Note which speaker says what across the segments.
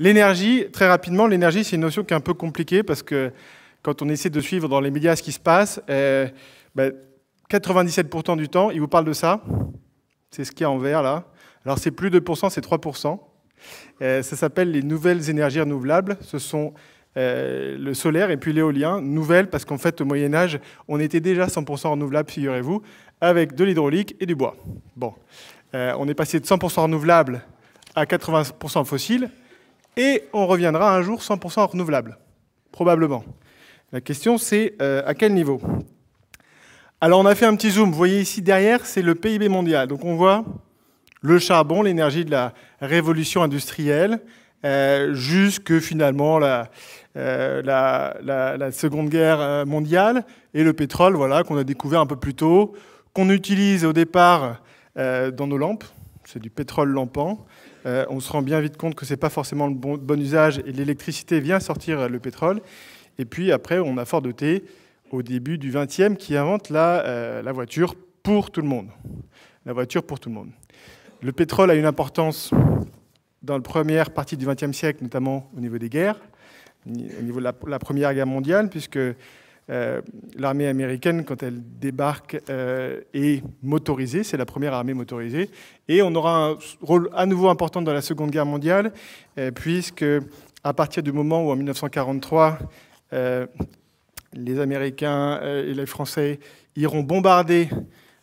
Speaker 1: L'énergie, très rapidement, l'énergie, c'est une notion qui est un peu compliquée parce que quand on essaie de suivre dans les médias ce qui se passe, 97% euh, ben, du temps, ils vous parlent de ça. C'est ce qu'il y a en vert là. Alors c'est plus 2%, c'est 3%. Euh, ça s'appelle les nouvelles énergies renouvelables. Ce sont euh, le solaire et puis l'éolien. Nouvelles parce qu'en fait, au Moyen Âge, on était déjà 100% renouvelable, figurez-vous, avec de l'hydraulique et du bois. Bon, on est passé de 100% renouvelable à 80% fossile et on reviendra un jour 100% renouvelable, probablement. La question, c'est euh, à quel niveau Alors, on a fait un petit zoom. Vous voyez ici derrière, c'est le PIB mondial. Donc, on voit le charbon, l'énergie de la révolution industrielle, euh, jusque finalement la, euh, Seconde Guerre mondiale, et le pétrole, voilà, qu'on a découvert un peu plus tôt, qu'on utilise au départ dans nos lampes. C'est du pétrole lampant. Euh, on se rend bien vite compte que ce n'est pas forcément le bon, usage et l'électricité vient sortir le pétrole. Et puis après, on a Ford doté e au début du 20 qui invente la, euh, la voiture pour tout le monde. La voiture pour tout le monde. Le pétrole a une importance dans la première partie du XXe siècle, notamment au niveau des guerres, au niveau de la Première Guerre mondiale, puisque euh, l'armée américaine, quand elle débarque, euh, est motorisée, c'est la première armée motorisée, et on aura un rôle à nouveau important dans la Seconde Guerre mondiale, euh, puisque à partir du moment où en 1943, les Américains et les Français iront bombarder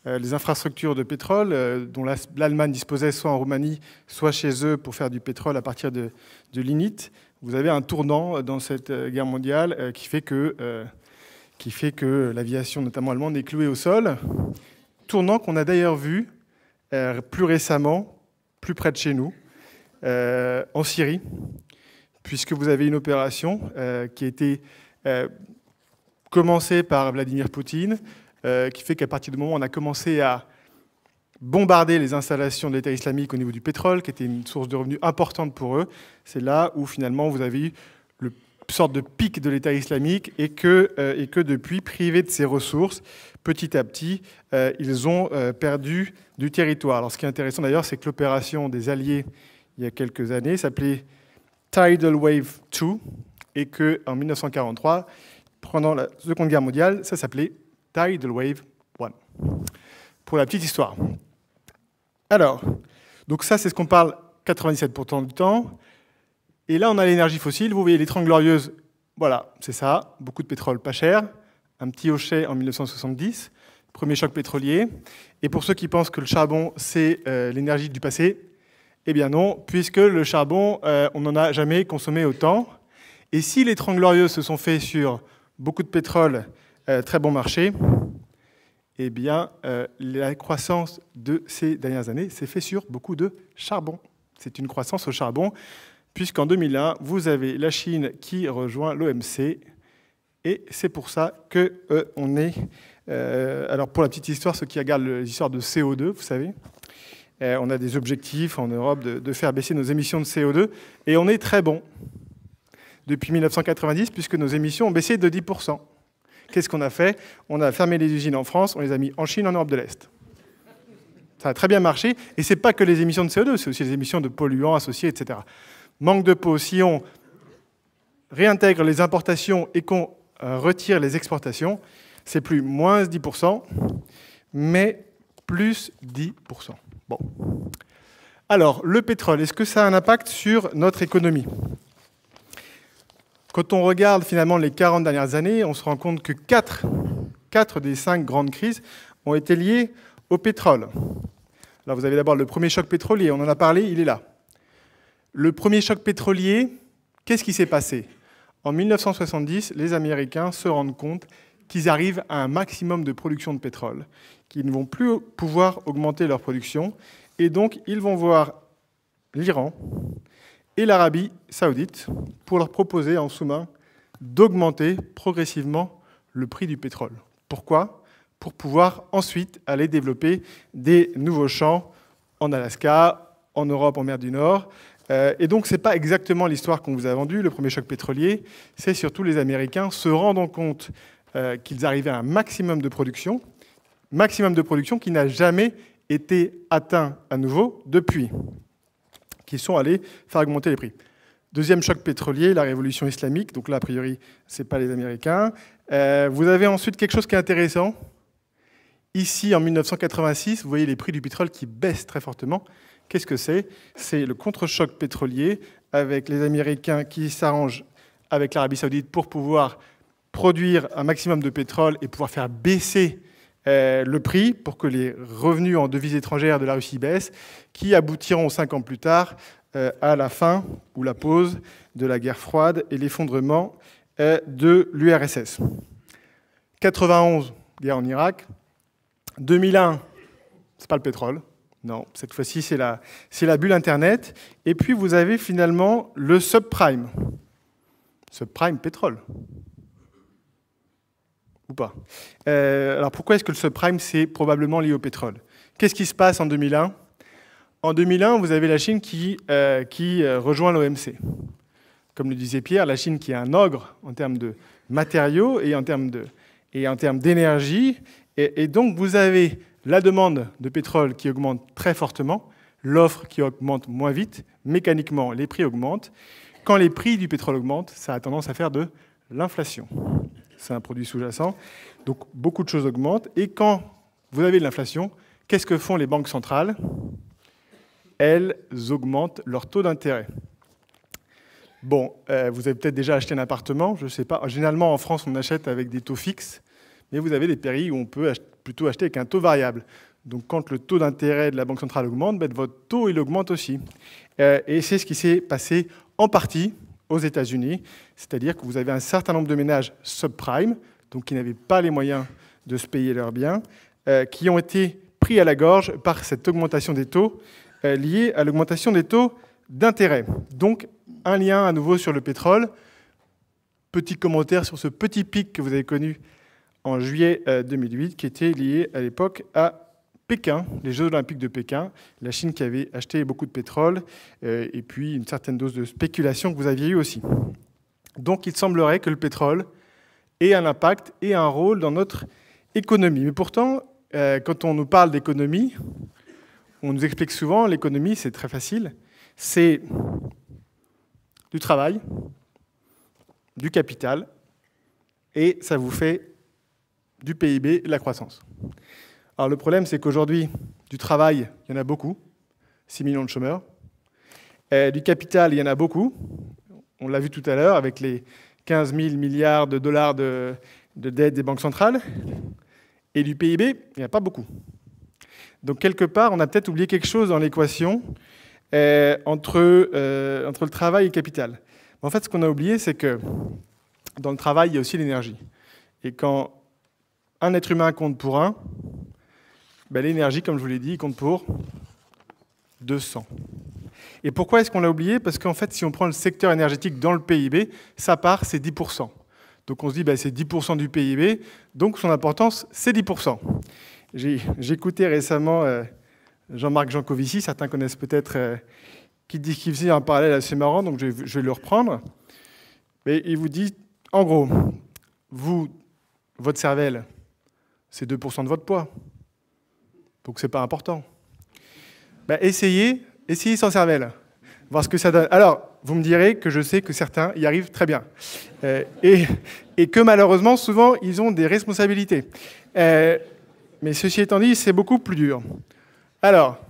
Speaker 1: les infrastructures de pétrole, dont l'Allemagne disposait soit en Roumanie, soit chez eux pour faire du pétrole à partir de, de vous avez un tournant dans cette guerre mondiale qui fait que qui fait que l'aviation, notamment allemande, est clouée au sol. Tournant qu'on a d'ailleurs vu euh, plus récemment, plus près de chez nous, euh, en Syrie, puisque vous avez une opération euh, qui a été commencée par Vladimir Poutine, qui fait qu'à partir du moment où on a commencé à bombarder les installations de l'État islamique au niveau du pétrole, qui était une source de revenus importante pour eux, c'est là où finalement vous avez eu le sorte de pic de l'État islamique et que, euh, et que depuis, privés de ses ressources, petit à petit, euh, ils ont euh, perdu du territoire. Alors ce qui est intéressant d'ailleurs, c'est que l'opération des Alliés, il y a quelques années, s'appelait Tidal Wave 2 et qu'en 1943, pendant la Seconde Guerre mondiale, ça s'appelait Tidal Wave 1. Pour la petite histoire. Alors, donc ça c'est ce qu'on parle 97% du temps. Et là, on a l'énergie fossile. Vous voyez les glorieuse, glorieuses. Voilà, c'est ça. Beaucoup de pétrole pas cher. Un petit hochet en 1970. Premier choc pétrolier. Et pour ceux qui pensent que le charbon, c'est euh, l'énergie du passé, eh bien non, puisque le charbon, euh, on n'en a jamais consommé autant. Et si les 30 glorieuses se sont faits sur beaucoup de pétrole, euh, très bon marché, eh bien, la croissance de ces dernières années s'est faite sur beaucoup de charbon. C'est une croissance au charbon puisqu'en 2001, vous avez la Chine qui rejoint l'OMC. Et c'est pour ça que euh, on est. Euh, alors pour la petite histoire, ceux qui regardent l'histoire de CO2, vous savez, euh, on a des objectifs en Europe de, faire baisser nos émissions de CO2, et on est très bon depuis 1990 puisque nos émissions ont baissé de 10 Qu'est-ce qu'on a fait On a fermé les usines en France, on les a mis en Chine, en Europe de l'Est. Ça a très bien marché, et ce n'est pas que les émissions de CO2, c'est aussi les émissions de polluants associés, etc manque de peau, si on réintègre les importations et qu'on euh, retire les exportations, c'est plus moins 10%, mais plus 10%. Bon. Alors, le pétrole, est-ce que ça a un impact sur notre économie Quand on regarde finalement les 40 dernières années, on se rend compte que 4, 4 des 5 grandes crises ont été liées au pétrole. Alors, vous avez d'abord le premier choc pétrolier, on en a parlé, il est là. Le premier choc pétrolier, qu'est-ce qui s'est passé En 1970, les Américains se rendent compte qu'ils arrivent à un maximum de production de pétrole, qu'ils ne vont plus pouvoir augmenter leur production, et donc ils vont voir l'Iran et l'Arabie saoudite pour leur proposer en sous-main d'augmenter progressivement le prix du pétrole. Pourquoi Pour pouvoir ensuite aller développer des nouveaux champs en Alaska, en Europe, en mer du Nord, euh, et donc, ce n'est pas exactement l'histoire qu'on vous a vendue, le premier choc pétrolier, c'est surtout les Américains se rendant compte euh, qu'ils arrivaient à un maximum de production, maximum de production qui n'a jamais été atteint à nouveau depuis, qui sont allés faire augmenter les prix. Deuxième choc pétrolier, la révolution islamique, donc là, a priori, ce n'est pas les Américains. Euh, vous avez ensuite quelque chose qui est intéressant. Ici, en 1986, vous voyez les prix du pétrole qui baissent très fortement. Qu'est-ce que c'est C'est le contre-choc pétrolier avec les Américains qui s'arrangent avec l'Arabie saoudite pour pouvoir produire un maximum de pétrole et pouvoir faire baisser euh, le prix pour que les revenus en devises étrangères de la Russie baissent, qui aboutiront cinq ans plus tard euh, à la fin ou la pause de la guerre froide et l'effondrement euh, de l'URSS. 91, guerre en Irak. 2001, c'est pas le pétrole, non, cette fois-ci, c'est la, la bulle Internet. Et puis, vous avez finalement le subprime. Subprime pétrole. Ou pas euh, Alors, pourquoi est-ce que le subprime, c'est probablement lié au pétrole Qu'est-ce qui se passe en 2001 En 2001, vous avez la Chine qui, euh, qui euh, rejoint l'OMC. Comme le disait Pierre, la Chine qui est un ogre en termes de matériaux et en termes d'énergie. Et, en termes et donc, vous avez la demande de pétrole qui augmente très fortement, l'offre qui augmente moins vite, mécaniquement les prix augmentent. Quand les prix du pétrole augmentent, ça a tendance à faire de l'inflation. C'est un produit sous-jacent, donc beaucoup de choses augmentent. Et quand vous avez de l'inflation, qu'est-ce que font les banques centrales Elles augmentent leur taux d'intérêt. Bon, euh, vous avez peut-être déjà acheté un appartement, je ne sais pas. Généralement, en France, on achète avec des taux fixes mais vous avez des périodes où on peut plutôt acheter avec un taux variable. Donc quand le taux d'intérêt de la Banque centrale augmente, ben, votre taux il augmente aussi. Euh, et c'est ce qui s'est passé en partie aux États-Unis, c'est-à-dire que vous avez un certain nombre de ménages subprime, donc qui n'avaient pas les moyens de se payer leurs biens, euh, qui ont été pris à la gorge par cette augmentation des taux euh, liée à l'augmentation des taux d'intérêt. Donc un lien à nouveau sur le pétrole. Petit commentaire sur ce petit pic que vous avez connu en juillet 2008 euh, qui était lié à l'époque à Pékin, les Jeux olympiques de Pékin, la Chine qui avait acheté beaucoup de pétrole euh, et puis une certaine dose de spéculation que vous aviez eue aussi. Donc il semblerait que le pétrole ait un impact et un rôle dans notre économie. Mais pourtant, euh, quand on nous parle d'économie, on nous explique souvent l'économie, c'est très facile, c'est du travail, du capital, et ça vous fait du PIB la croissance. Alors le problème, c'est qu'aujourd'hui, du travail, il y en a beaucoup, 6 millions de chômeurs. du capital, il y en a beaucoup. On l'a vu tout à l'heure avec les 15 000 milliards de dollars de, dette des banques centrales. Et du PIB, il n'y en a pas beaucoup. Donc quelque part, on a peut-être oublié quelque chose dans l'équation euh, entre, euh, entre le travail et le capital. En fait, ce qu'on a oublié, c'est que dans le travail, il y a aussi l'énergie. Et quand un être humain compte pour un, ben, l'énergie, comme je vous l'ai dit, compte pour 200. Et pourquoi est-ce qu'on l'a oublié Parce qu'en fait, si on prend le secteur énergétique dans le PIB, sa part, c'est 10%. Donc on se dit, ben, c'est 10% du PIB, donc son importance, c'est 10%. écouté récemment euh, Jean-Marc Jancovici, certains connaissent peut-être, euh, qui dit qu'il faisait un parallèle assez marrant, donc je vais, je vais le reprendre. Mais il vous dit, en gros, vous, votre cervelle, c'est 2% de votre poids. Donc c'est pas important. Bah, essayez, essayez sans cervelle, voir ce que ça donne. Alors, vous me direz que je sais que certains y arrivent très bien. Euh, et, que malheureusement, souvent, ils ont des responsabilités. Euh, mais ceci étant dit, c'est beaucoup plus dur. Alors,